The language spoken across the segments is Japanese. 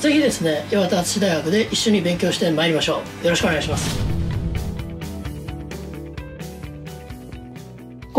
次ですね岩田大学で一緒に勉強してまいりましょうよろしくお願いします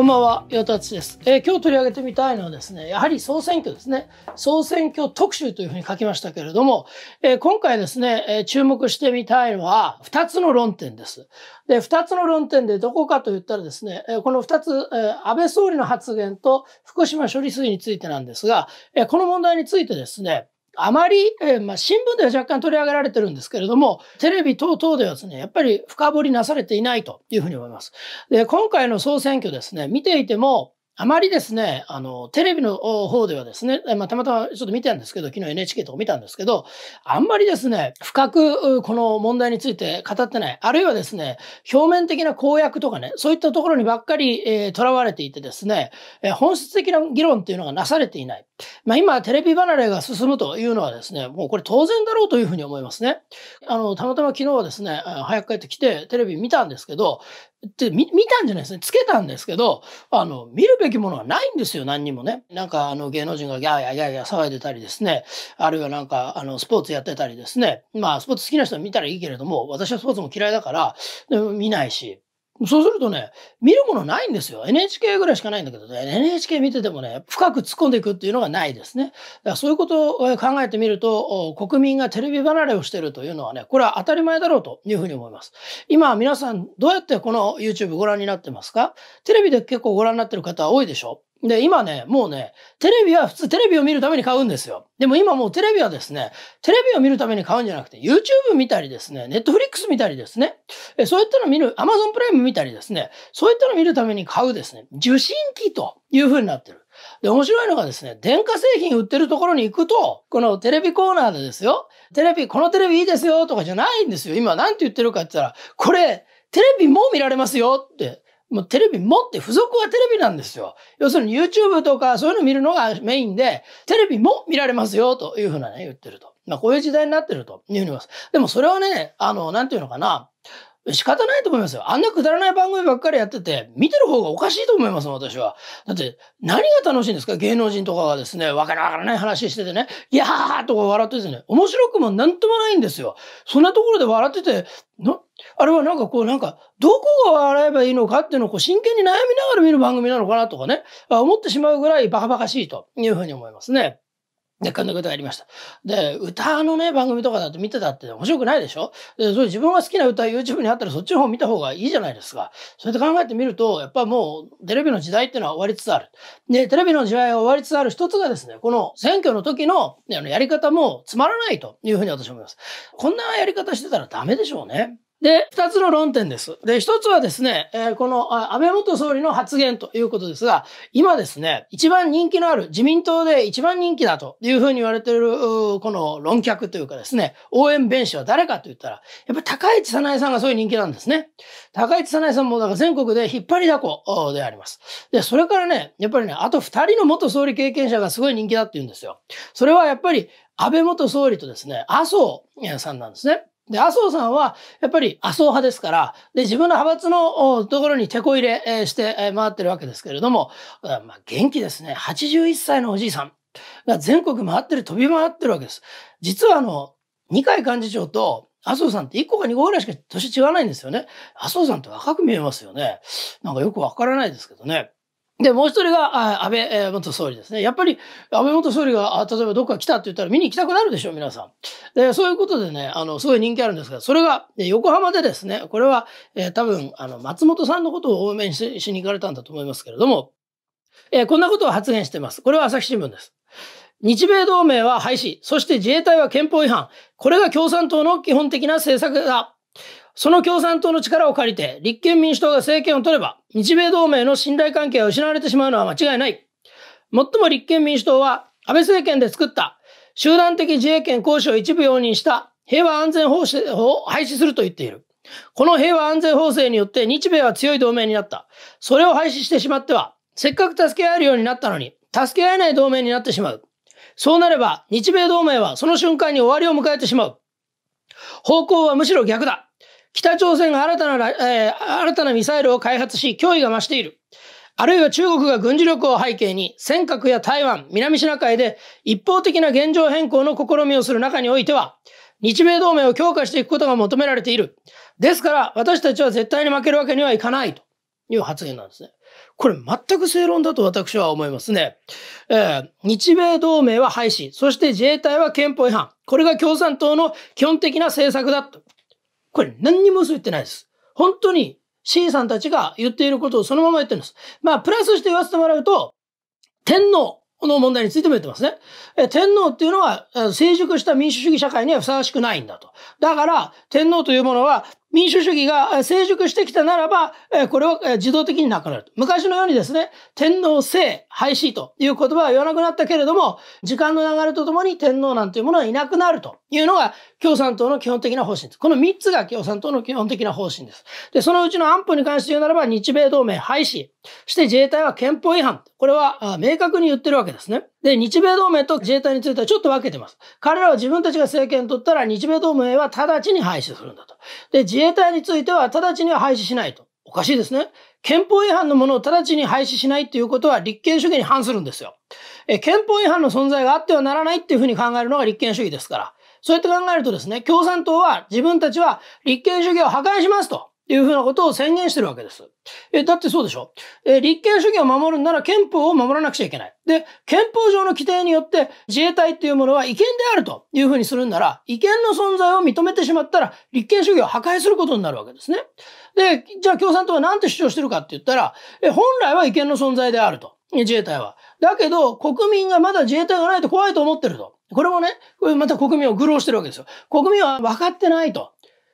こんばんは、与達です、えー、今日取り上げてみたいのはですね、やはり総選挙ですね。総選挙特集というふうに書きましたけれども、えー、今回ですね、えー、注目してみたいのは、2つの論点です。で、2つの論点でどこかと言ったらですね、えこの2つ、え安倍総理の発言と福島処理水についてなんですが、えこの問題についてですね、あまり、えー、まあ、新聞では若干取り上げられてるんですけれども、テレビ等々ではですね、やっぱり深掘りなされていないというふうに思います。で、今回の総選挙ですね、見ていても、あまりですね、あの、テレビの方ではですね、まあ、たまたまちょっと見たんですけど、昨日 NHK とか見たんですけど、あんまりですね、深くこの問題について語ってない、あるいはですね、表面的な公約とかね、そういったところにばっかり、えー、囚われていてですね、えー、本質的な議論っていうのがなされていない。まあ、今、テレビ離れが進むというのはですね、もうこれ当然だろうというふうに思いますね。あの、たまたま昨日はですね、早く帰ってきてテレビ見たんですけど、って見たんじゃないですね。つけたんですけど、あの、見るべきものはないんですよ、何にもね。なんか、あの、芸能人がギャーギャーギャーギャー騒いでたりですね。あるいはなんか、あの、スポーツやってたりですね。まあ、スポーツ好きな人は見たらいいけれども、私はスポーツも嫌いだから、見ないし、そうするとね、見るものないんですよ。NHK ぐらいしかないんだけどね、NHK 見ててもね、深く突っ込んでいくっていうのがないですね。だからそういうことを考えてみると、国民がテレビ離れをしてるというのはね、これは当たり前だろうというふうに思います。今、皆さん、どうやってこの YouTube ご覧になってますかテレビで結構ご覧になってる方多いでしょで、今ね、もうね、テレビは普通テレビを見るために買うんですよ。でも今もうテレビはですね、テレビを見るために買うんじゃなくて、YouTube 見たりですね、Netflix 見たりですね、えそういったの見る、Amazon プライム見たりですね、そういったの見るために買うですね、受信機という風になってる。で、面白いのがですね、電化製品売ってるところに行くと、このテレビコーナーでですよ、テレビ、このテレビいいですよとかじゃないんですよ。今何て言ってるかって言ったら、これ、テレビもう見られますよって、もうテレビ持って、付属はテレビなんですよ。要するに YouTube とかそういうの見るのがメインで、テレビも見られますよというふうなね、言ってると。まあこういう時代になってるというふうに言います。でもそれはね、あの、なんていうのかな。仕方ないと思いますよ。あんなくだらない番組ばっかりやってて、見てる方がおかしいと思います私は。だって、何が楽しいんですか芸能人とかがですね、わからわからない話しててね、いやーとか笑ってですね、面白くもなんともないんですよ。そんなところで笑ってて、な、あれはなんかこう、なんか、どこが笑えばいいのかっていうのをこう真剣に悩みながら見る番組なのかなとかね、思ってしまうぐらいバカバカしいというふうに思いますね。で、こんなことがありました。で、歌のね、番組とかだと見てたって面白くないでしょで、それ自分が好きな歌 YouTube にあったらそっちの方見た方がいいじゃないですか。そうやって考えてみると、やっぱもうテレビの時代っていうのは終わりつつある。で、テレビの時代が終わりつつある一つがですね、この選挙の時のやり方もつまらないというふうに私は思います。こんなやり方してたらダメでしょうね。で、二つの論点です。で、一つはですね、えー、この安倍元総理の発言ということですが、今ですね、一番人気のある自民党で一番人気だというふうに言われている、この論客というかですね、応援弁士は誰かと言ったら、やっぱり高市早苗さんがそういう人気なんですね。高市早苗さんもだから全国で引っ張りだこであります。で、それからね、やっぱりね、あと二人の元総理経験者がすごい人気だって言うんですよ。それはやっぱり安倍元総理とですね、麻生さんなんですね。で、麻生さんは、やっぱり麻生派ですから、で、自分の派閥のところに手こ入れして回ってるわけですけれども、まあ、元気ですね。81歳のおじいさんが全国回ってる、飛び回ってるわけです。実はあの、二階幹事長と麻生さんって1個か2個ぐらいしか年違わないんですよね。麻生さんって若く見えますよね。なんかよくわからないですけどね。で、もう一人が、安倍元総理ですね。やっぱり、安倍元総理が、例えばどっか来たって言ったら見に行きたくなるでしょう、皆さん。で、そういうことでね、あの、すごい人気あるんですが、それが、横浜でですね、これは、えー、多分、あの、松本さんのことを応援ししに行かれたんだと思いますけれども、えー、こんなことを発言してます。これは朝日新聞です。日米同盟は廃止、そして自衛隊は憲法違反。これが共産党の基本的な政策だ。その共産党の力を借りて、立憲民主党が政権を取れば、日米同盟の信頼関係が失われてしまうのは間違いない。もっとも立憲民主党は、安倍政権で作った、集団的自衛権行使を一部容認した平和安全法制を廃止すると言っている。この平和安全法制によって日米は強い同盟になった。それを廃止してしまっては、せっかく助け合えるようになったのに、助け合えない同盟になってしまう。そうなれば、日米同盟はその瞬間に終わりを迎えてしまう。方向はむしろ逆だ。北朝鮮が新たな、えー、新たなミサイルを開発し、脅威が増している。あるいは中国が軍事力を背景に、尖閣や台湾、南シナ海で一方的な現状変更の試みをする中においては、日米同盟を強化していくことが求められている。ですから、私たちは絶対に負けるわけにはいかないという発言なんですね。これ全く正論だと私は思いますね。えー、日米同盟は廃止、そして自衛隊は憲法違反。これが共産党の基本的な政策だと。これ何にも嘘言ってないです。本当に C さんたちが言っていることをそのまま言ってるんです。まあ、プラスして言わせてもらうと、天皇の問題についても言ってますね。え天皇っていうのは成熟した民主主義社会にはふさわしくないんだと。だから、天皇というものは民主主義が成熟してきたならば、これは自動的になくなる。昔のようにですね、天皇制廃止という言葉は言わなくなったけれども、時間の流れとともに天皇なんていうものはいなくなるというのが共産党の基本的な方針です。この3つが共産党の基本的な方針です。で、そのうちの安保に関して言うならば、日米同盟廃止、して自衛隊は憲法違反。これは明確に言ってるわけですね。で、日米同盟と自衛隊についてはちょっと分けてます。彼らは自分たちが政権取ったら日米同盟は直ちに廃止するんだと。で、自衛隊については直ちには廃止しないと。おかしいですね。憲法違反のものを直ちに廃止しないっていうことは立憲主義に反するんですよ。え、憲法違反の存在があってはならないっていうふうに考えるのが立憲主義ですから。そうやって考えるとですね、共産党は自分たちは立憲主義を破壊しますと。いうふうなことを宣言してるわけです。え、だってそうでしょえ、立憲主義を守るなら憲法を守らなくちゃいけない。で、憲法上の規定によって自衛隊っていうものは違憲であるというふうにするんなら、違憲の存在を認めてしまったら、立憲主義を破壊することになるわけですね。で、じゃあ共産党は何て主張してるかって言ったら、え、本来は違憲の存在であると。自衛隊は。だけど、国民がまだ自衛隊がないと怖いと思ってると。これもね、また国民を愚弄してるわけですよ。国民は分かってないと。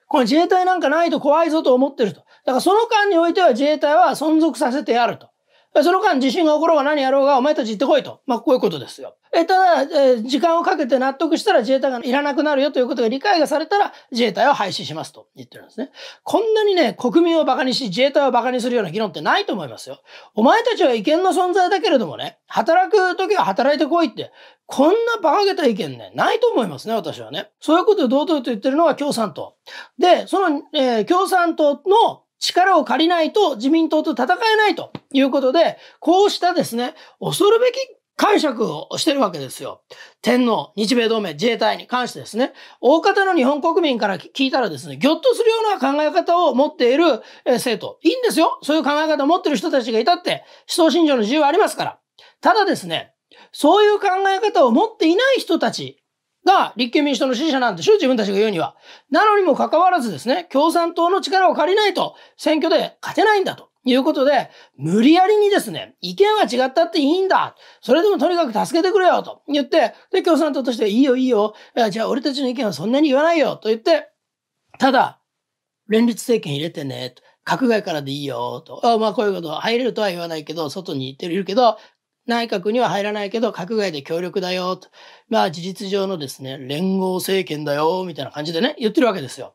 この自衛隊なんかないと怖いぞと思ってると。だからその間においては自衛隊は存続させてやると。その間地震が起ころうが何やろうがお前たち行ってこいと。まあ、こういうことですよ。えただ、え時間をかけて納得したら自衛隊がいらなくなるよということが理解がされたら自衛隊を廃止しますと言ってるんですね。こんなにね、国民を馬鹿にし自衛隊を馬鹿にするような議論ってないと思いますよ。お前たちは違憲の存在だけれどもね、働く時は働いてこいって、こんな馬鹿げた意見ね、ないと思いますね、私はね。そういうことを堂々と言ってるのが共産党。で、その、えー、共産党の力を借りないと自民党と戦えないということで、こうしたですね、恐るべき解釈をしてるわけですよ。天皇、日米同盟、自衛隊に関してですね、大方の日本国民から聞いたらですね、ぎょっとするような考え方を持っている生徒、いいんですよ。そういう考え方を持ってる人たちがいたって、思想信条の自由はありますから。ただですね、そういう考え方を持っていない人たちが立憲民主党の支持者なんでしょ自分たちが言うには。なのにもかかわらずですね、共産党の力を借りないと選挙で勝てないんだということで、無理やりにですね、意見は違ったっていいんだ。それでもとにかく助けてくれよと言って、で、共産党としていいよいいよ。じゃあ俺たちの意見はそんなに言わないよと言って、ただ、連立政権入れてね、と。閣外からでいいよ、と。あまあ、こういうこと、入れるとは言わないけど、外に行っているけど、内閣には入らないけど、閣外で協力だよ、と。まあ、事実上のですね、連合政権だよ、みたいな感じでね、言ってるわけですよ。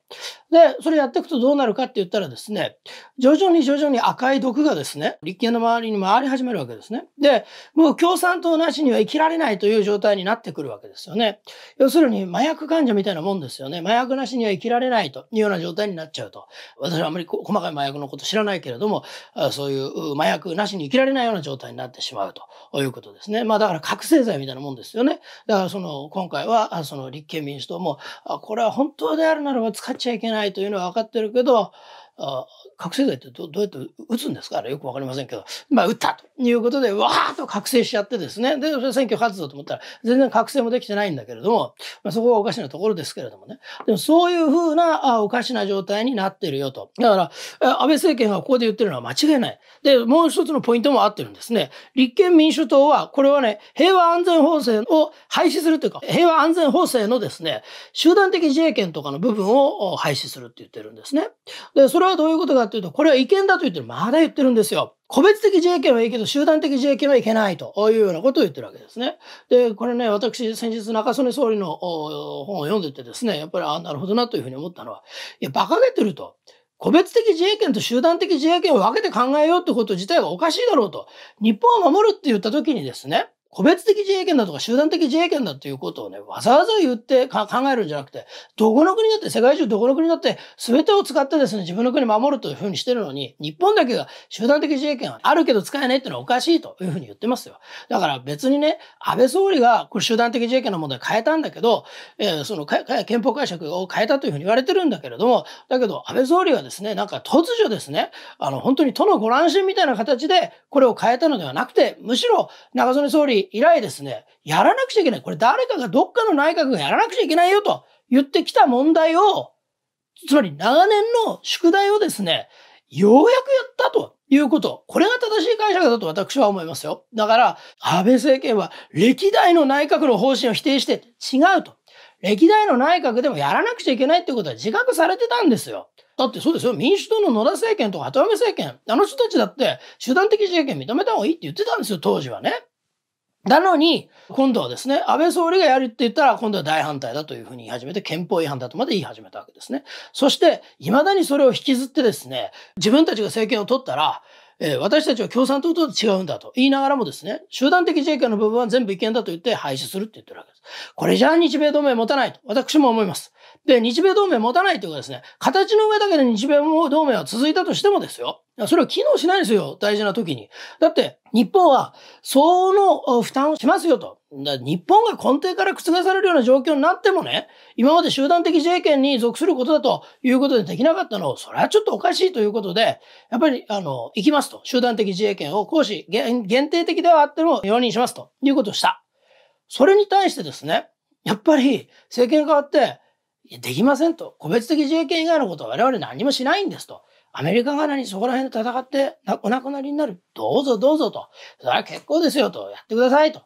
で、それやっていくとどうなるかって言ったらですね、徐々に徐々に赤い毒がですね、立憲の周りに回り始めるわけですね。で、もう共産党なしには生きられないという状態になってくるわけですよね。要するに、麻薬患者みたいなもんですよね。麻薬なしには生きられないというような状態になっちゃうと。私はあまり細かい麻薬のこと知らないけれども、そういう麻薬なしに生きられないような状態になってしまうと。ということですね。まあだから覚醒剤みたいなもんですよね。だからその今回はその立憲民主党もこれは本当であるならば使っちゃいけないというのは分かってるけどあ覚醒剤ってどうやって打つんですかあれよく分かりませんけど、まあ、打ったということで、わーっと覚醒しちゃってですね、で、それ選挙活動と思ったら、全然覚醒もできてないんだけれども、まあ、そこがおかしなところですけれどもね。でも、そういうふうなあおかしな状態になってるよと。だから、安倍政権がここで言ってるのは間違いない。で、もう一つのポイントも合ってるんですね。立憲民主党は、これはね、平和安全法制を廃止するというか、平和安全法制のですね、集団的自衛権とかの部分を廃止するって言ってるんですね。で、それれはどういうことかっていうと、これは違憲だと言ってる。まだ言ってるんですよ。個別的自衛権はいいけど、集団的自衛権はいけないというようなことを言ってるわけですね。で、これね、私、先日中曽根総理の本を読んでてですね、やっぱり、あなるほどなというふうに思ったのは、いや、馬鹿げてると。個別的自衛権と集団的自衛権を分けて考えようってこと自体がおかしいだろうと。日本を守るって言った時にですね、個別的自衛権だとか集団的自衛権だっていうことをね、わざわざ言って考えるんじゃなくて、どこの国だって、世界中どこの国だって、全てを使ってですね、自分の国守るというふうにしてるのに、日本だけが集団的自衛権はあるけど使えないっていうのはおかしいというふうに言ってますよ。だから別にね、安倍総理がこれ集団的自衛権の問題変えたんだけど、えー、その憲法解釈を変えたというふうに言われてるんだけれども、だけど安倍総理はですね、なんか突如ですね、あの本当に都のご乱心みたいな形でこれを変えたのではなくて、むしろ中曽根総理以来ですね、やらなくちゃいけない。これ誰かがどっかの内閣がやらなくちゃいけないよと言ってきた問題を、つまり長年の宿題をですね、ようやくやったということ。これが正しい解釈だと私は思いますよ。だから、安倍政権は歴代の内閣の方針を否定して違うと。歴代の内閣でもやらなくちゃいけないっていうことは自覚されてたんですよ。だってそうですよ。民主党の野田政権とか鳩山政権、あの人たちだって集団的自衛権認めた方がいいって言ってたんですよ、当時はね。なのに、今度はですね、安倍総理がやるって言ったら、今度は大反対だというふうに言い始めて、憲法違反だとまで言い始めたわけですね。そして、未だにそれを引きずってですね、自分たちが政権を取ったら、えー、私たちは共産党と違うんだと言いながらもですね、集団的自衛権の部分は全部違憲だと言って廃止するって言ってるわけです。これじゃあ日米同盟持たないと、私も思います。で、日米同盟持たないというかですね、形の上だけで日米同盟は続いたとしてもですよ、それは機能しないんですよ、大事な時に。だって、日本は相応の負担をしますよと。日本が根底から覆されるような状況になってもね、今まで集団的自衛権に属することだということでできなかったのを、それはちょっとおかしいということで、やっぱり、あの、行きますと。集団的自衛権を行使、限定的ではあっても容認しますということをした。それに対してですね、やっぱり政権変わって、できませんと。個別的自衛権以外のことは我々何もしないんですと。アメリカが何そこら辺で戦ってお亡くなりになる。どうぞどうぞと。それは結構ですよと。やってくださいと。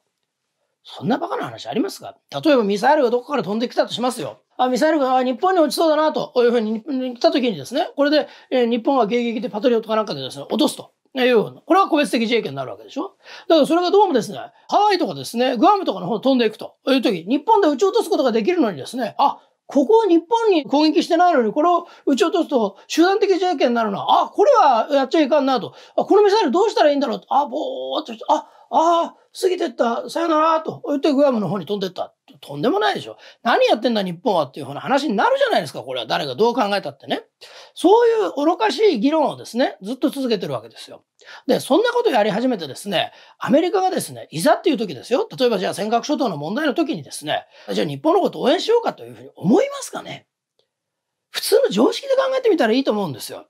そんなバカな話ありますか例えばミサイルがどこから飛んできたとしますよ。あ、ミサイルが日本に落ちそうだなというふうに日本に来た時にですね、これで、えー、日本は迎撃でパトリオットかなんかでですね、落とすと。いうこれは個別的自衛権になるわけでしょだからそれがどうもですね、ハワイとかですね、グアムとかの方飛んでいくという時、日本で撃ち落とすことができるのにですね、あ、ここ日本に攻撃してないのに、これを撃ち落とすと集団的自衛権になるな。あ、これはやっちゃいかんなと。あ、このミサイルどうしたらいいんだろうと。あ、ぼーっとして、あ、ああ、過ぎてった、さよなら、と言ってグアムの方に飛んでった。とんでもないでしょ。何やってんだ日本はっていうふうな話になるじゃないですか、これは。誰がどう考えたってね。そういう愚かしい議論をですね、ずっと続けてるわけですよ。で、そんなことやり始めてですね、アメリカがですね、いざっていう時ですよ。例えばじゃあ尖閣諸島の問題の時にですね、じゃあ日本のこと応援しようかというふうに思いますかね。普通の常識で考えてみたらいいと思うんですよ。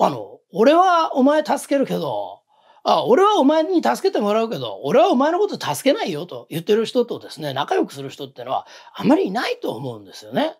あの、俺はお前助けるけど、あ俺はお前に助けてもらうけど、俺はお前のこと助けないよと言ってる人とですね、仲良くする人ってのはあまりいないと思うんですよね。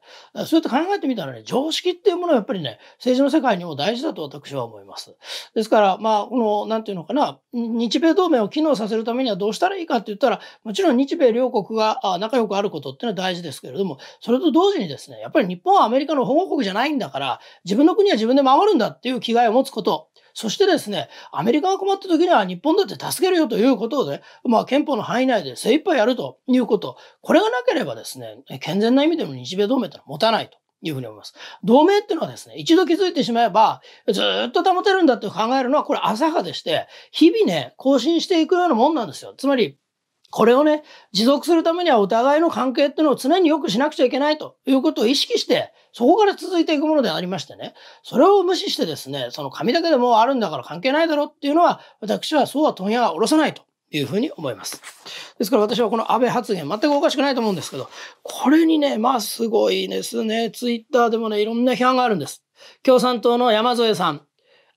そうやって考えてみたらね、常識っていうものはやっぱりね、政治の世界にも大事だと私は思います。ですから、まあ、この、なんていうのかな、日米同盟を機能させるためにはどうしたらいいかって言ったら、もちろん日米両国が仲良くあることっていうのは大事ですけれども、それと同時にですね、やっぱり日本はアメリカの保護国じゃないんだから、自分の国は自分で守るんだっていう気概を持つこと。そしてですね、アメリカが困った時には日本だって助けるよということで、まあ憲法の範囲内で精一杯やるということ。これがなければですね、健全な意味での日米同盟とてのは持たないと。いうふうに思います。同盟っていうのはですね、一度気づいてしまえば、ずっと保てるんだって考えるのは、これ浅はでして、日々ね、更新していくようなもんなんですよ。つまり、これをね、持続するためにはお互いの関係っていうのを常に良くしなくちゃいけないということを意識して、そこから続いていくものでありましてね、それを無視してですね、その紙だけでもあるんだから関係ないだろっていうのは、私はそうは問屋は下ろさないと。いうふうに思います。ですから私はこの安倍発言、全くおかしくないと思うんですけど、これにね、まあすごいですね。ツイッターでもね、いろんな批判があるんです。共産党の山添さん、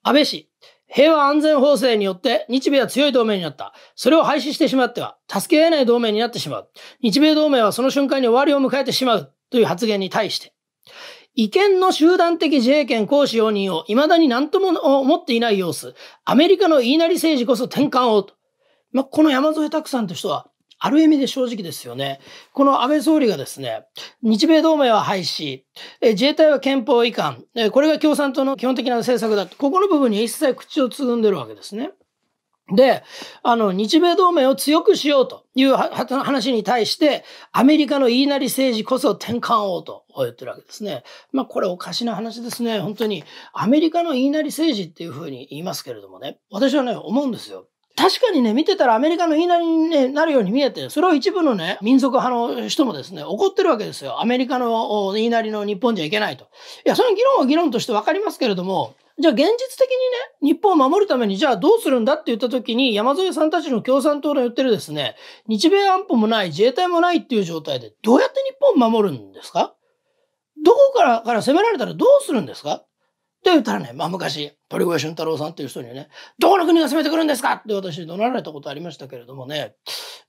安倍氏、平和安全法制によって日米は強い同盟になった。それを廃止してしまっては、助け合えない同盟になってしまう。日米同盟はその瞬間に終わりを迎えてしまうという発言に対して、違憲の集団的自衛権行使容認を未だに何とも思っていない様子。アメリカの言いなり政治こそ転換を。まあ、この山添拓さんという人は、ある意味で正直ですよね。この安倍総理がですね、日米同盟は廃止、自衛隊は憲法違反、これが共産党の基本的な政策だと、ここの部分に一切口をつぐんでるわけですね。で、あの、日米同盟を強くしようという話に対して、アメリカの言いなり政治こそ転換王と言ってるわけですね。まあ、これおかしな話ですね。本当に、アメリカの言いなり政治っていうふうに言いますけれどもね、私はね、思うんですよ。確かにね、見てたらアメリカの言いなりに、なるように見えて、それを一部のね、民族派の人もですね、怒ってるわけですよ。アメリカの言いなりの日本じゃいけないと。いや、その議論は議論としてわかりますけれども、じゃあ現実的にね、日本を守るためにじゃあどうするんだって言った時に、山添さんたちの共産党の言ってるですね、日米安保もない、自衛隊もないっていう状態で、どうやって日本を守るんですかどこからから攻められたらどうするんですかって言ったらね、まあ昔、鳥越俊太郎さんっていう人にね、どこの国が攻めてくるんですかって私怒鳴られたことありましたけれどもね、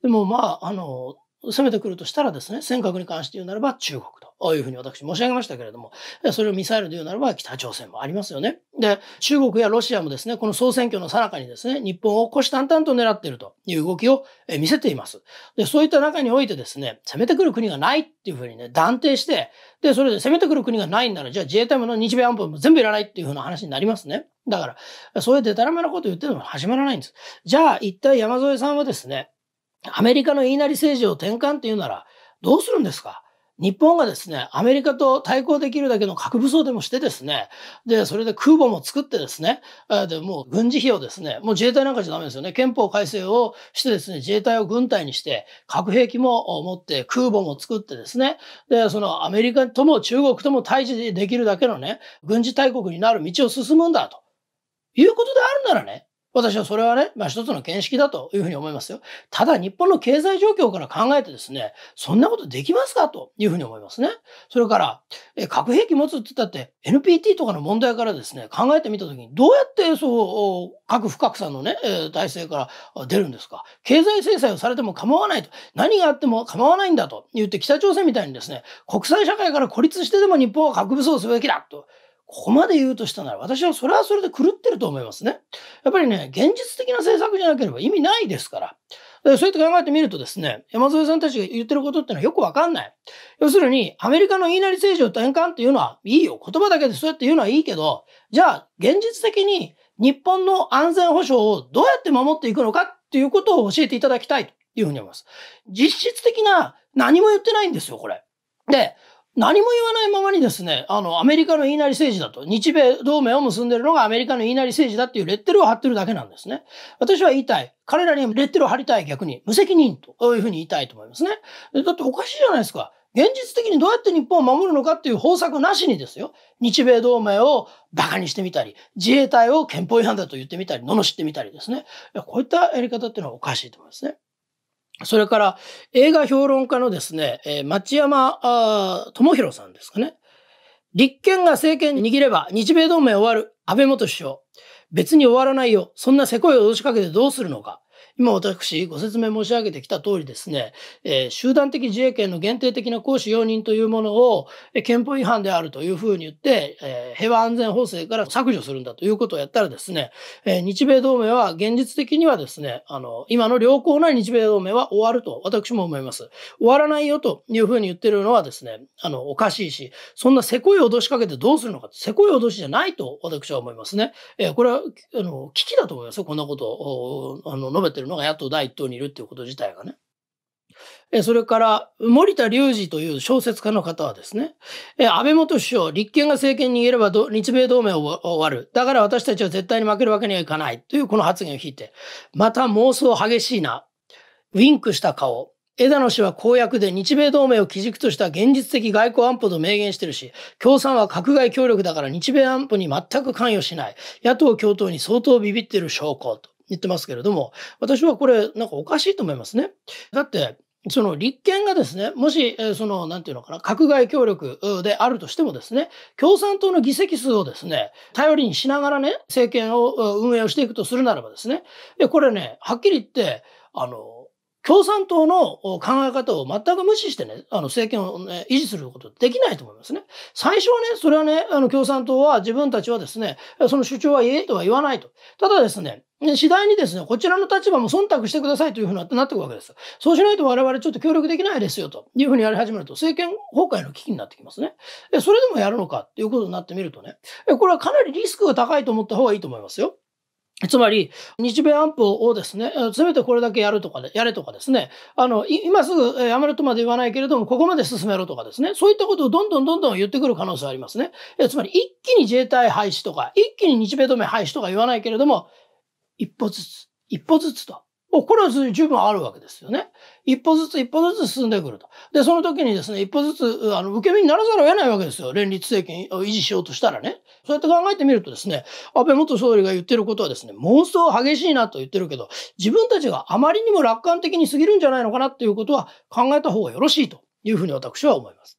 でもまあ、あの、攻めてくるとしたらですね、尖閣に関して言うならば中国とああいうふうに私申し上げましたけれども、それをミサイルで言うならば北朝鮮もありますよね。で、中国やロシアもですね、この総選挙の最中にですね、日本を虎視眈々と狙っているという動きを見せています。で、そういった中においてですね、攻めてくる国がないっていうふうにね、断定して、で、それで攻めてくる国がないんなら、じゃあ自衛隊もの日米安保も全部いらないっていうふうな話になりますね。だから、そういうデタラメなこと言ってるのも始まらないんです。じゃあ、一体山添さんはですね、アメリカの言いなり政治を転換というなら、どうするんですか日本がですね、アメリカと対抗できるだけの核武装でもしてですね、で、それで空母も作ってですね、で、もう軍事費をですね、もう自衛隊なんかじゃダメですよね。憲法改正をしてですね、自衛隊を軍隊にして、核兵器も持って、空母も作ってですね、で、そのアメリカとも中国とも対峙できるだけのね、軍事大国になる道を進むんだと。いうことであるならね、私はそれはね、まあ一つの見識だというふうに思いますよ。ただ日本の経済状況から考えてですね、そんなことできますかというふうに思いますね。それから、え核兵器持つって言ったって NPT とかの問題からですね、考えてみたときにどうやってそう、核不拡散のね、体制から出るんですか。経済制裁をされても構わないと。何があっても構わないんだと言って北朝鮮みたいにですね、国際社会から孤立してでも日本は核武装すべきだとここまで言うとしたなら、私はそれはそれで狂ってると思いますね。やっぱりね、現実的な政策じゃなければ意味ないですから。そうやって考えてみるとですね、山添さんたちが言ってることってのはよくわかんない。要するに、アメリカの言いなり政治を転換っていうのはいいよ。言葉だけでそうやって言うのはいいけど、じゃあ、現実的に日本の安全保障をどうやって守っていくのかっていうことを教えていただきたいというふうに思います。実質的な何も言ってないんですよ、これ。で、何も言わないままにですね、あの、アメリカの言いなり政治だと、日米同盟を結んでるのがアメリカの言いなり政治だっていうレッテルを貼ってるだけなんですね。私は言いたい。彼らにレッテルを貼りたい逆に、無責任というふうに言いたいと思いますね。だっておかしいじゃないですか。現実的にどうやって日本を守るのかっていう方策なしにですよ。日米同盟を馬鹿にしてみたり、自衛隊を憲法違反だと言ってみたり、罵ってみたりですね。こういったやり方っていうのはおかしいと思いますね。それから映画評論家のですね、え町山智弘さんですかね。立憲が政権握れば日米同盟終わる安倍元首相。別に終わらないよ。そんなせこい脅しかけてどうするのか。今私ご説明申し上げてきた通りですね、えー、集団的自衛権の限定的な行使容認というものを憲法違反であるというふうに言って、えー、平和安全法制から削除するんだということをやったらですね、えー、日米同盟は現実的にはですね、あの、今の良好な日米同盟は終わると私も思います。終わらないよというふうに言ってるのはですね、あの、おかしいし、そんなせこい脅しかけてどうするのか、せこい脅しじゃないと私は思いますね。えこれは、あの、危機だと思いますよ。こんなことを、あの、述べてるのが野党第一党にいるっていうこと自体がね。それから、森田隆二という小説家の方はですね、安倍元首相、立憲が政権に握れば日米同盟を終わる。だから私たちは絶対に負けるわけにはいかない。というこの発言を引いて、また妄想激しいな。ウィンクした顔。枝野氏は公約で日米同盟を基軸とした現実的外交安保と明言してるし、共産は閣外協力だから日米安保に全く関与しない。野党共闘に相当ビビってる証拠と。言ってますけれども、私はこれなんかおかしいと思いますね。だって、その立憲がですね、もし、その、なんていうのかな、閣外協力であるとしてもですね、共産党の議席数をですね、頼りにしながらね、政権を運営をしていくとするならばですね、これね、はっきり言って、あの、共産党の考え方を全く無視してね、あの政権を、ね、維持することできないと思いますね。最初はね、それはね、あの共産党は自分たちはですね、その主張は言えとは言わないと。ただですね、次第にですね、こちらの立場も忖度してくださいというふうになってくるわけです。そうしないと我々ちょっと協力できないですよというふうにやり始めると政権崩壊の危機になってきますね。で、それでもやるのかっていうことになってみるとね、これはかなりリスクが高いと思った方がいいと思いますよ。つまり、日米安保をですね、せめてこれだけやるとかで、やれとかですね、あの、今すぐやめるとまで言わないけれども、ここまで進めろとかですね、そういったことをどんどんどんどん言ってくる可能性ありますね。つまり、一気に自衛隊廃止とか、一気に日米同盟廃止とか言わないけれども、一歩ずつ、一歩ずつと。もうこれは十分あるわけですよね。一歩ずつ一歩ずつ進んでくると。で、その時にですね、一歩ずつ、あの、受け身にならざるを得ないわけですよ。連立政権を維持しようとしたらね。そうやって考えてみるとですね、安倍元総理が言ってることはですね、妄想激しいなと言ってるけど、自分たちがあまりにも楽観的に過ぎるんじゃないのかなっていうことは考えた方がよろしいというふうに私は思います。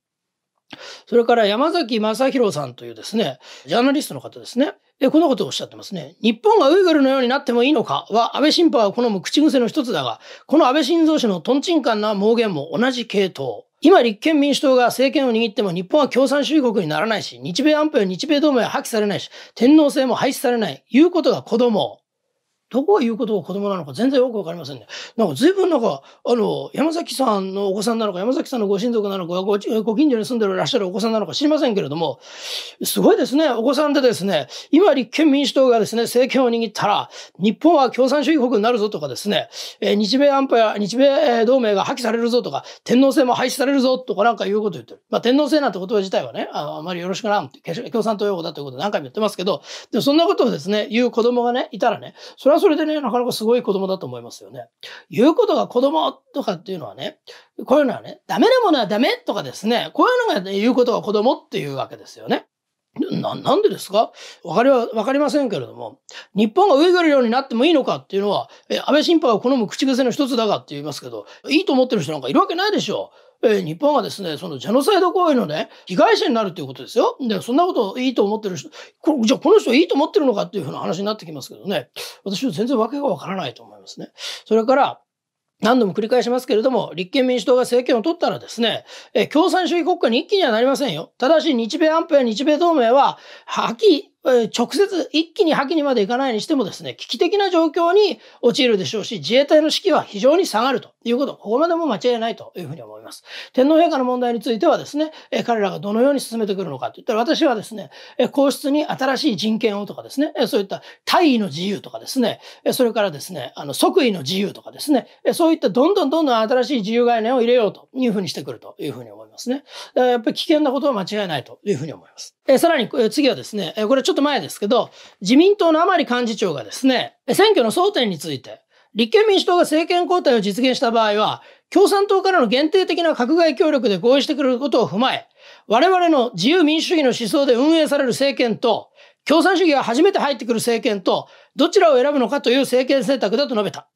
それから山崎正宏さんというですね、ジャーナリストの方ですね。で、こんなことをおっしゃってますね。日本がウイグルのようになってもいいのかは安倍晋派は好む口癖の一つだが、この安倍晋三氏のトンチンカンな盲言も同じ系統。今、立憲民主党が政権を握っても日本は共産主義国にならないし、日米安保や日米同盟は破棄されないし、天皇制も廃止されない。言うことが子供。どこが言うことを子供なのか全然よくわかりませんね。なんか随分なんか、あの、山崎さんのお子さんなのか、山崎さんのご親族なのか、ごご近所に住んでらっしゃるお子さんなのか知りませんけれども、すごいですね。お子さんでですね、今立憲民主党がですね、政権を握ったら、日本は共産主義国になるぞとかですね、え日米安保や日米同盟が破棄されるぞとか、天皇制も廃止されるぞとかなんか言うこと言ってる。まあ天皇制なんて言葉自体はね、ああまりよろしくなん共産党用語だということ何回も言ってますけど、でもそんなことをですね、言う子供がね、いたらね、それはそれでね、なかなかすごい子供だと思いますよね。言うことが子供とかっていうのはね、こういうのはね、ダメなものはダメとかですね、こういうのが、ね、言うことが子供っていうわけですよね。な、なんでですかわかりは、わかりませんけれども、日本がウイグルようになってもいいのかっていうのは、え、安倍晋波が好む口癖の一つだがって言いますけど、いいと思ってる人なんかいるわけないでしょえー、日本がですね、そのジェノサイド行為のね、被害者になるということですよ。で、そんなこといいと思ってる人、じゃあこの人いいと思ってるのかっていうふうな話になってきますけどね、私は全然訳がわからないと思いますね。それから、何度も繰り返しますけれども、立憲民主党が政権を取ったらですね、え共産主義国家に一気にはなりませんよ。ただし、日米安保や日米同盟は、破棄、直接一気に破棄にまでいかないにしてもですね、危機的な状況に陥るでしょうし、自衛隊の士気は非常に下がるということ、ここまでも間違いないというふうに思います。天皇陛下の問題についてはですね、彼らがどのように進めてくるのかといったら、私はですね、皇室に新しい人権をとかですね、そういった大位の自由とかですね、それからですね、あの即位の自由とかですね、そういったどんどんどんどん新しい自由概念を入れようというふうにしてくるというふうに思いますね。やっぱり危険なことは間違いないというふうに思います。さらに次はですね、これちょっとょっと前ですけど、自民党の甘利幹事長がですね、選挙の争点について、立憲民主党が政権交代を実現した場合は、共産党からの限定的な閣外協力で合意してくれることを踏まえ、我々の自由民主主義の思想で運営される政権と、共産主義が初めて入ってくる政権と、どちらを選ぶのかという政権選択だと述べた。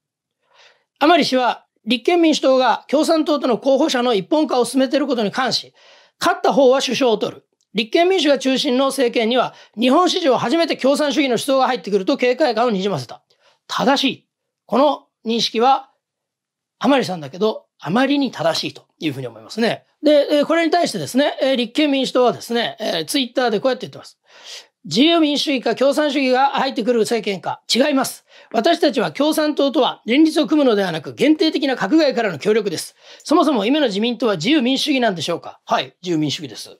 甘利氏は、立憲民主党が共産党との候補者の一本化を進めていることに関し、勝った方は首相を取る。立憲民主が中心の政権には、日本史上初めて共産主義の思想が入ってくると警戒感をにじませた。正しい。この認識は、あまりさんだけど、あまりに正しいというふうに思いますね。で、これに対してですね、立憲民主党はですね、ツイッターでこうやって言ってます。自由民主主義か共産主義が入ってくる政権か違います。私たちは共産党とは連立を組むのではなく限定的な閣外からの協力です。そもそも今の自民党は自由民主主義なんでしょうかはい、自由民主主義です。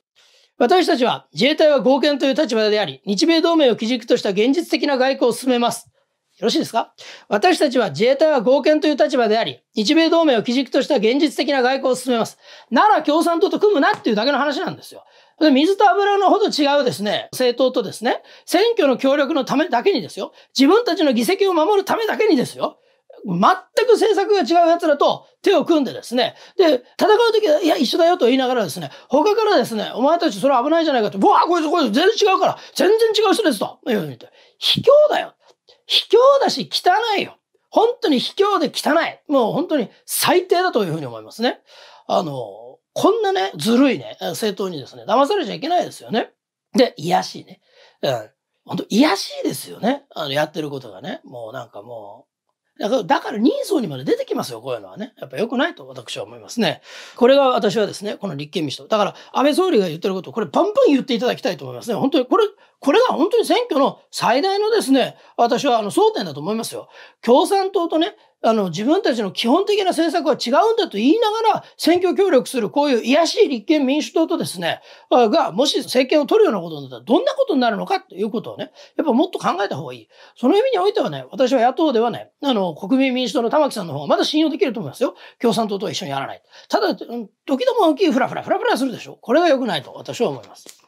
私たちは自衛隊は合憲という立場であり、日米同盟を基軸とした現実的な外交を進めます。よろしいですか私たちは自衛隊は合憲という立場であり、日米同盟を基軸とした現実的な外交を進めます。なら共産党と組むなっていうだけの話なんですよ。水と油のほど違うですね、政党とですね、選挙の協力のためだけにですよ、自分たちの議席を守るためだけにですよ、全く政策が違う奴らと手を組んでですね、で、戦う時は、いや、一緒だよと言いながらですね、他からですね、お前たちそれ危ないじゃないかと、て、わこいつこいつ全然違うから、全然違う人ですと、う卑怯だよ。卑怯だし汚いよ。本当に卑怯で汚い。もう本当に最低だというふうに思いますね。あの、こんなね、ずるいね、政党にですね、騙されちゃいけないですよね。で、癒しいね。うん。本当癒しいですよね。あの、やってることがね。もうなんかもう、だからだから人相にまで出てきますよ、こういうのはね。やっぱ良くないと私は思いますね。これが私はですね、この立憲民主党。だから安倍総理が言ってることをこれバンバン言っていただきたいと思いますね。本当に、これ、これが本当に選挙の最大のですね、私はあの争点だと思いますよ。共産党とね、あの、自分たちの基本的な政策は違うんだと言いながら、選挙協力するこういう癒しい立憲民主党とですね、が、もし政権を取るようなことになったら、どんなことになるのかということをね、やっぱもっと考えた方がいい。その意味においてはね、私は野党ではね、あの、国民民主党の玉木さんの方がまだ信用できると思いますよ。共産党とは一緒にやらない。ただ、時々大きいフラフラフラフラするでしょ。これが良くないと私は思います。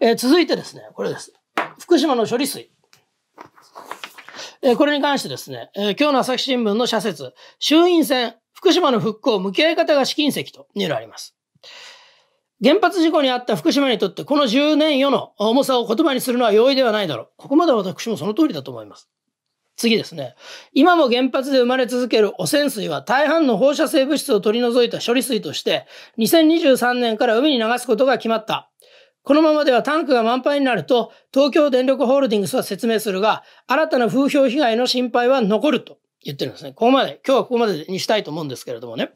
えー、続いてですね、これです。福島の処理水。えこれに関してですね、え今日の朝日新聞の社説、衆院選、福島の復興、向き合い方が試金石というのあります。原発事故にあった福島にとってこの10年余の重さを言葉にするのは容易ではないだろう。ここまで私もその通りだと思います。次ですね。今も原発で生まれ続ける汚染水は大半の放射性物質を取り除いた処理水として2023年から海に流すことが決まった。このままではタンクが満杯になると、東京電力ホールディングスは説明するが、新たな風評被害の心配は残ると言ってるんですね。ここまで、今日はここまでにしたいと思うんですけれどもね。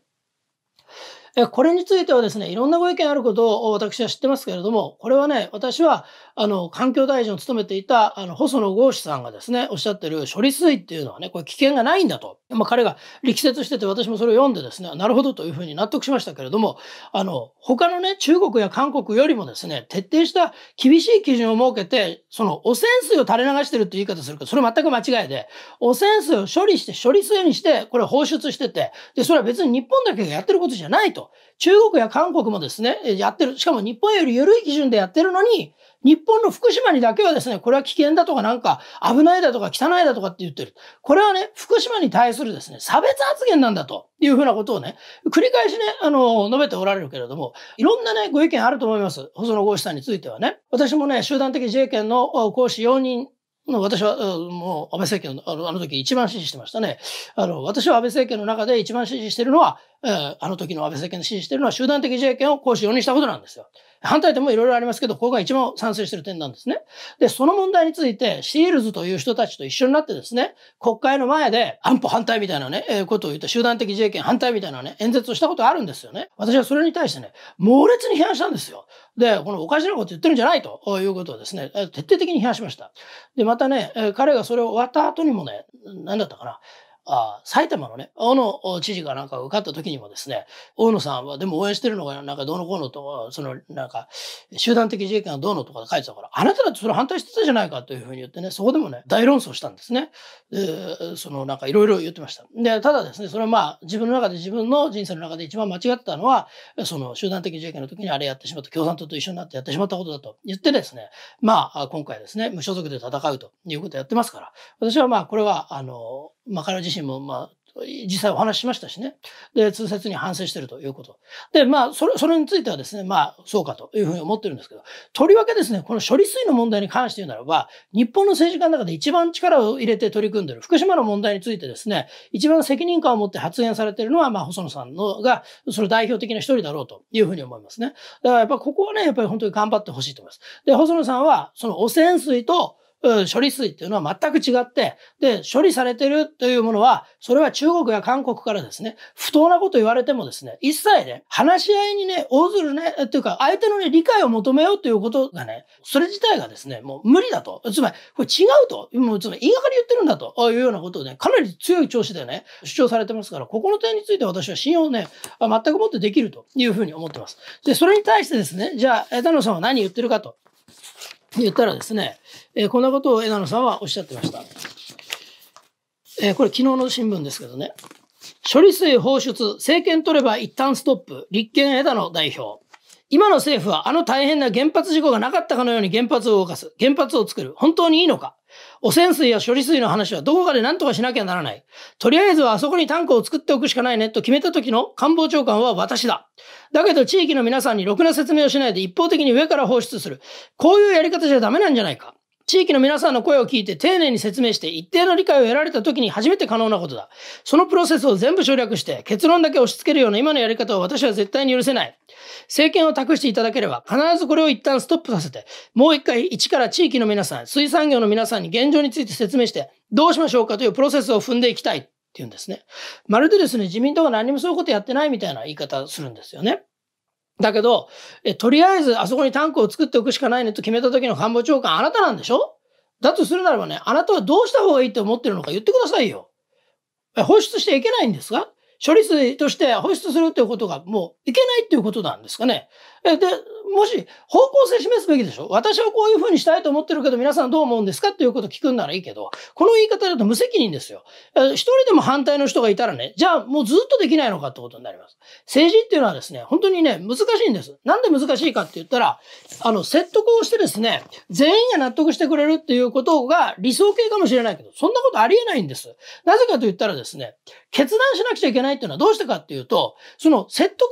これについてはですね、いろんなご意見あることを私は知ってますけれども、これはね、私は、あの、環境大臣を務めていた、あの、細野豪志さんがですね、おっしゃってる処理水っていうのはね、これ危険がないんだと。まあ、彼が力説してて、私もそれを読んでですね、なるほどというふうに納得しましたけれども、あの、他のね、中国や韓国よりもですね、徹底した厳しい基準を設けて、その、汚染水を垂れ流してるっていう言い方するけど、それ全く間違いで、汚染水を処理して、処理水にして、これ放出してて、で、それは別に日本だけがやってることじゃないと。と。中国や韓国もですね、やってる。しかも日本より緩い基準でやってるのに、日本の福島にだけはですね、これは危険だとかなんか危ないだとか汚いだとかって言ってる。これはね、福島に対するですね、差別発言なんだというふうなことをね、繰り返しね、あの、述べておられるけれども、いろんなね、ご意見あると思います。細野豪志さんについてはね。私もね、集団的自衛権の講師容認私は、もう安倍政権の、あの時一番支持してましたね。あの、私は安倍政権の中で一番支持してるのは、あの時の安倍政権の支持してるのは集団的自衛権を行使用にしたことなんですよ。反対点もいろいろありますけど、ここが一番賛成してる点なんですね。で、その問題について、シールズという人たちと一緒になってですね、国会の前で安保反対みたいなね、えー、ことを言った集団的自衛権反対みたいなね、演説をしたことあるんですよね。私はそれに対してね、猛烈に批判したんですよ。で、このおかしなこと言ってるんじゃないということをですね、徹底的に批判しました。で、またね、彼がそれを終わった後にもね、何だったかな、あ埼玉のね、大野知事がなんか受かった時にもですね、大野さんはでも応援してるのがなんかどうのこうのと、そのなんか集団的自衛権はどうのとか書いてたから、あなただってそれ反対してたじゃないかというふうに言ってね、そこでもね、大論争したんですね。で、そのなんかいろいろ言ってました。で、ただですね、それはまあ自分の中で自分の人生の中で一番間違ったのは、その集団的自衛権の時にあれやってしまった、共産党と一緒になってやってしまったことだと言ってですね、まあ今回ですね、無所属で戦うということをやってますから、私はまあこれは、あの、まあ彼自身身も、まあ、実際お話ししましたしね。で、通説に反省してるということ。で、まあ、それ、それについてはですね、まあ、そうかというふうに思ってるんですけど、とりわけですね、この処理水の問題に関して言うならば、日本の政治家の中で一番力を入れて取り組んでる、福島の問題についてですね、一番責任感を持って発言されてるのは、まあ、細野さんのが、その代表的な一人だろうというふうに思いますね。だから、やっぱここはね、やっぱり本当に頑張ってほしいと思います。で、細野さんは、その汚染水と、処理水っていうのは全く違って、で、処理されてるというものは、それは中国や韓国からですね、不当なこと言われてもですね、一切ね、話し合いにね、応ずるね、っていうか、相手のね、理解を求めようということがね、それ自体がですね、もう無理だと。つまり、これ違うと。もう、つまり言いがかり言ってるんだというようなことをね、かなり強い調子でね、主張されてますから、ここの点について私は信用をね、全くもってできるというふうに思ってます。で、それに対してですね、じゃあ、枝野さんは何言ってるかと。言ったらですね、えー、こんなことを枝野さんはおっしゃってました。えー、これ昨日の新聞ですけどね。処理水放出、政権取れば一旦ストップ、立憲枝野代表。今の政府はあの大変な原発事故がなかったかのように原発を動かす。原発を作る。本当にいいのか汚染水や処理水の話はどこかで何とかしなきゃならない。とりあえずはあそこにタンクを作っておくしかないねと決めた時の官房長官は私だ。だけど地域の皆さんにろくな説明をしないで一方的に上から放出する。こういうやり方じゃダメなんじゃないか。地域の皆さんの声を聞いて丁寧に説明して一定の理解を得られた時に初めて可能なことだ。そのプロセスを全部省略して結論だけ押し付けるような今のやり方を私は絶対に許せない。政権を託していただければ必ずこれを一旦ストップさせて、もう一回一から地域の皆さん、水産業の皆さんに現状について説明して、どうしましょうかというプロセスを踏んでいきたいっていうんですね。まるでですね、自民党が何もそういうことやってないみたいな言い方するんですよね。だけど、え、とりあえずあそこにタンクを作っておくしかないねと決めた時の官房長官、あなたなんでしょだとするならばね、あなたはどうした方がいいって思ってるのか言ってくださいよ。放出していけないんですか処理水として放出するということがもういけないということなんですかね。で、もし方向性示すべきでしょ私はこういうふうにしたいと思ってるけど皆さんどう思うんですかっていうこと聞くんならいいけど、この言い方だと無責任ですよ。一人でも反対の人がいたらね、じゃあもうずっとできないのかってことになります。政治っていうのはですね、本当にね、難しいんです。なんで難しいかって言ったら、あの、説得をしてですね、全員が納得してくれるっていうことが理想形かもしれないけど、そんなことありえないんです。なぜかと言ったらですね、決断しなくちゃいけないっていうのはどうしてかっていうと、その説得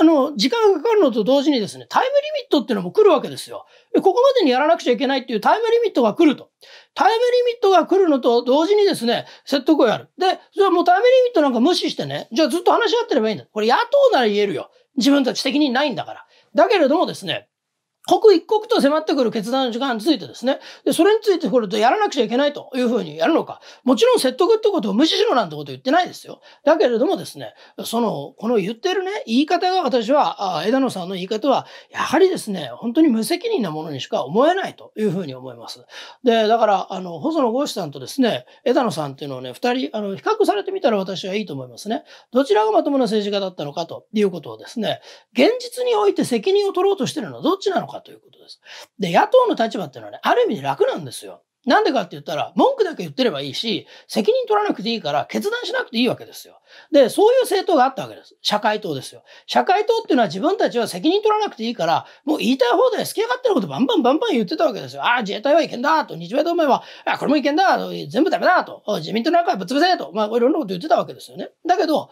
に、あの、時間がかかるのと同時にですね、タイイムリミットっていうのも来るわけですよ。ここまでにやらなくちゃいけないっていうタイムリミットが来ると。タイムリミットが来るのと同時にですね、説得をやる。で、それはもうタイムリミットなんか無視してね、じゃあずっと話し合ってればいいんだ。これ野党なら言えるよ。自分たち責任ないんだから。だけれどもですね、刻一刻と迫ってくる決断の時間についてですね、でそれについてこれとやらなくちゃいけないというふうにやるのか、もちろん説得ってことを無視しろなんてこと言ってないですよ。だけれどもですね、その、この言ってるね、言い方が私は、枝野さんの言い方は、やはりですね、本当に無責任なものにしか思えないというふうに思います。で、だから、あの、細野豪志さんとですね、枝野さんっていうのをね、二人、あの、比較されてみたら私はいいと思いますね。どちらがまともな政治家だったのかということをですね、現実において責任を取ろうとしてるのはどっちなのかということです。で、野党の立場っていうのはね、ある意味で楽なんですよ。なんでかって言ったら、文句だけ言ってればいいし、責任取らなくていいから、決断しなくていいわけですよ。で、そういう政党があったわけです。社会党ですよ。社会党っていうのは自分たちは責任取らなくていいから、もう言いたい放題好き上がってることバンバンバンバン言ってたわけですよ。ああ、自衛隊はいけんだと、日米同盟は、あこれもいけんだと、全部ダメだと、自民党なんかぶっ潰せと、まあ、いろんなこと言ってたわけですよね。だけど、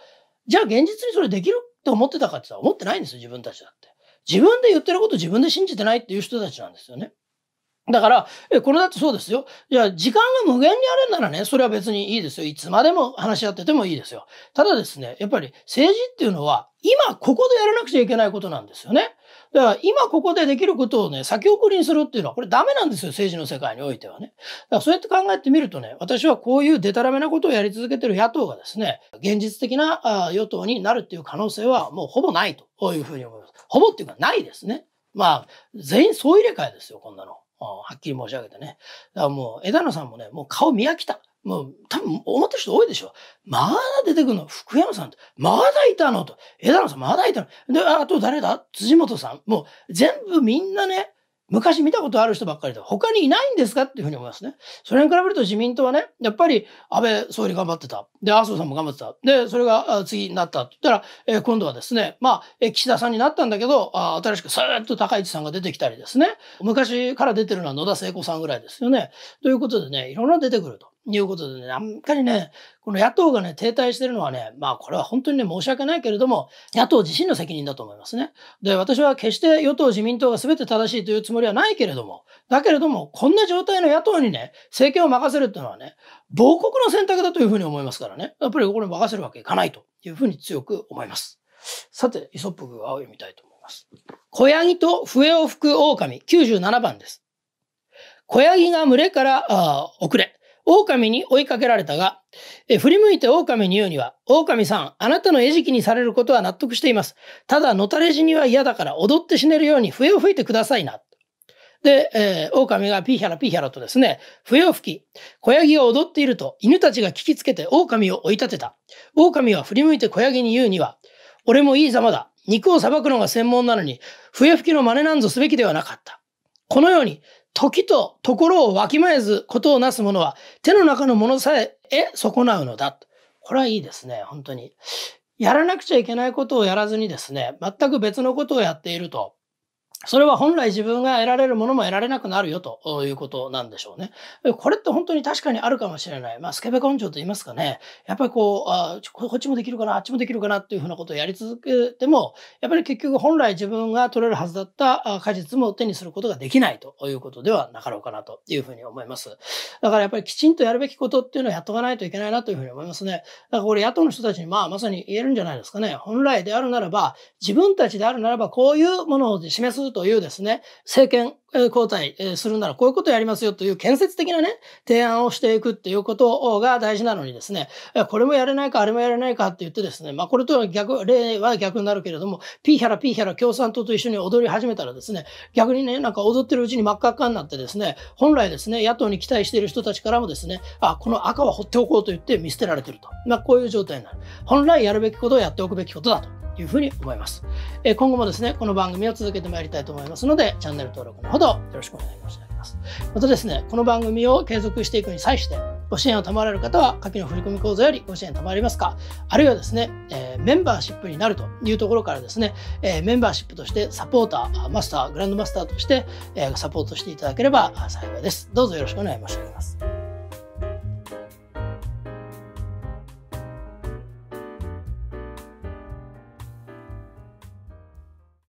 じゃあ現実にそれできるって思ってたかって言ったら思ってないんですよ、自分たちだって。自分で言ってること自分で信じてないっていう人たちなんですよね。だから、え、これだってそうですよ。じゃあ、時間が無限にあるんならね、それは別にいいですよ。いつまでも話し合っててもいいですよ。ただですね、やっぱり政治っていうのは、今ここでやらなくちゃいけないことなんですよね。だから今ここでできることをね、先送りにするっていうのはこれダメなんですよ、政治の世界においてはね。だからそうやって考えてみるとね、私はこういうデタラメなことをやり続けてる野党がですね、現実的な与党になるっていう可能性はもうほぼないとこういうふうに思います。ほぼっていうかないですね。まあ、全員総入れ替えですよ、こんなの。はっきり申し上げてね。だからもう、枝野さんもね、もう顔見飽きた。もう多分思ってる人多いでしょ。まだ出てくるの。福山さんって。まだいたのと。枝野さんまだいたの。で、あと誰だ辻元さん。もう全部みんなね、昔見たことある人ばっかりで、他にいないんですかっていうふうに思いますね。それに比べると自民党はね、やっぱり安倍総理頑張ってた。で、麻生さんも頑張ってた。で、それが次になったって言ったら、えー、今度はですね、まあ、え岸田さんになったんだけど、あ新しくスーッと高市さんが出てきたりですね、昔から出てるのは野田聖子さんぐらいですよね。ということでね、いろんな出てくると。いうことでね、あんまりね、この野党がね、停滞してるのはね、まあこれは本当にね、申し訳ないけれども、野党自身の責任だと思いますね。で、私は決して与党自民党が全て正しいというつもりはないけれども、だけれども、こんな状態の野党にね、政権を任せるっていうのはね、亡国の選択だというふうに思いますからね、やっぱりこれに任せるわけいかないというふうに強く思います。さて、イソップグを読みたいと思います。小ヤギと笛を吹く狼、97番です。小ヤギが群れから、あ遅れ。狼に追いかけられたが、え振り向いて狼に言うには、狼さん、あなたの餌食にされることは納得しています。ただ、のたれ死には嫌だから踊って死ねるように笛を吹いてくださいな。で、えー、狼がピーヒャラピーヒャラとですね、笛を吹き、小ヤギが踊っていると犬たちが聞きつけて狼を追い立てた。狼は振り向いて小ヤギに言うには、俺もいいざまだ。肉を裁くのが専門なのに、笛吹きの真似なんぞすべきではなかった。このように、時と心をわきまえずことをなす者は手の中のものさえ損なうのだ。これはいいですね、本当に。やらなくちゃいけないことをやらずにですね、全く別のことをやっていると、それは本来自分が得られるものも得られなくなるよということなんでしょうね。これって本当に確かにあるかもしれない。まあ、スケベ根性と言いますかね。やっぱりこう、あこっちもできるかな、あっちもできるかなっていうふうなことをやり続けても、やっぱり結局本来自分が取れるはずだった果実も手にすることができないということではなかろうかなというふうに思います。だからやっぱりきちんとやるべきことっていうのをやっとかないといけないなというふうに思いますね。だからこれ野党の人たちにまあまさに言えるんじゃないですかね。本来であるならば、自分たちであるならばこういうものを示するというですね、政権交代するならこういうことをやりますよという建設的なね、提案をしていくっていうことが大事なのにですね、これもやれないか、あれもやれないかって言ってですね、まあこれとは逆、例は逆になるけれども、ピーヒャラピーヒャラ共産党と一緒に踊り始めたらですね、逆にね、なんか踊ってるうちに真っ赤っかになってですね、本来ですね、野党に期待している人たちからもですね、あ、この赤は放っておこうと言って見捨てられてると。まあこういう状態になる。本来やるべきことをやっておくべきことだと。いうふうに思います。え今後もですね、この番組を続けてまいりたいと思いますので、チャンネル登録のほどよろしくお願い申し上げます。またですね、この番組を継続していくに際して、ご支援を賜られる方は、下記の振込口座よりご支援賜りますか、あるいはですね、えメンバーシップになるというところからですね、えメンバーシップとしてサポーター、マスター、グランドマスターとして、えサポートしていただければ幸いです。どうぞよろしくお願い申し上げます。